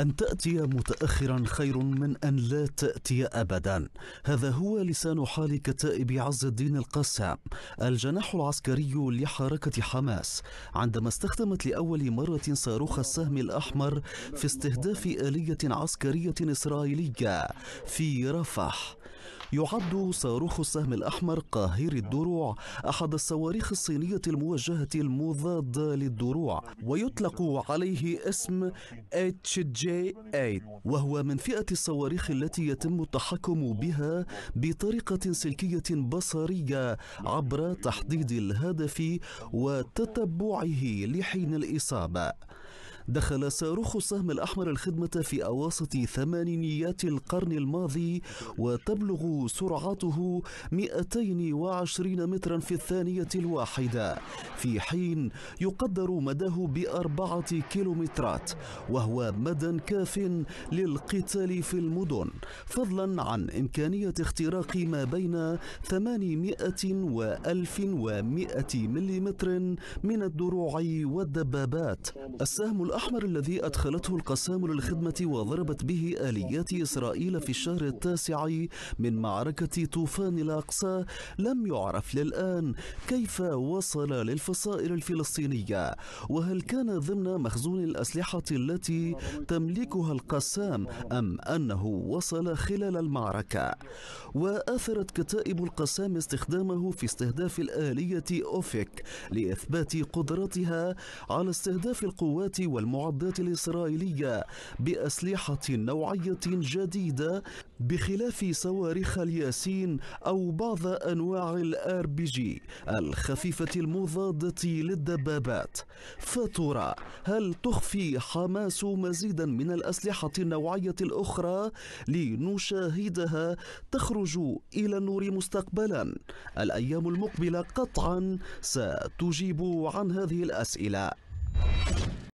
أن تأتي متأخرا خير من أن لا تأتي أبدا هذا هو لسان حال كتائب عز الدين القسام الجناح العسكري لحركة حماس عندما استخدمت لأول مرة صاروخ السهم الأحمر في استهداف آلية عسكرية إسرائيلية في رفح يعد صاروخ السهم الأحمر قاهر الدروع أحد الصواريخ الصينية الموجهة المضادة للدروع ويطلق عليه اسم HJ8 وهو من فئة الصواريخ التي يتم التحكم بها بطريقة سلكية بصرية عبر تحديد الهدف وتتبعه لحين الإصابة دخل صاروخ السهم الأحمر الخدمة في أواسط ثمانينيات القرن الماضي وتبلغ سرعته 220 مترا في الثانية الواحدة في حين يقدر مداه بأربعة كيلومترات وهو مدى كاف للقتال في المدن فضلا عن إمكانية اختراق ما بين 800 و 1100 ملم من الدروع والدبابات السهم الأحمر الذي أدخلته القسام للخدمة وضربت به آليات إسرائيل في الشهر التاسع من معركة طوفان الأقصى لم يعرف للآن كيف وصل للفصائل الفلسطينية وهل كان ضمن مخزون الأسلحة التي تملكها القسام أم أنه وصل خلال المعركة وأثرت كتائب القسام استخدامه في استهداف الآلية أوفيك لإثبات قدرتها على استهداف القوات وال والمعدات الإسرائيلية بأسلحة نوعية جديدة بخلاف صواريخ الياسين أو بعض أنواع الآر بي جي الخفيفة المضادة للدبابات فترى هل تخفي حماس مزيدا من الأسلحة النوعية الأخرى لنشاهدها تخرج إلى النور مستقبلا الأيام المقبلة قطعا ستجيب عن هذه الأسئلة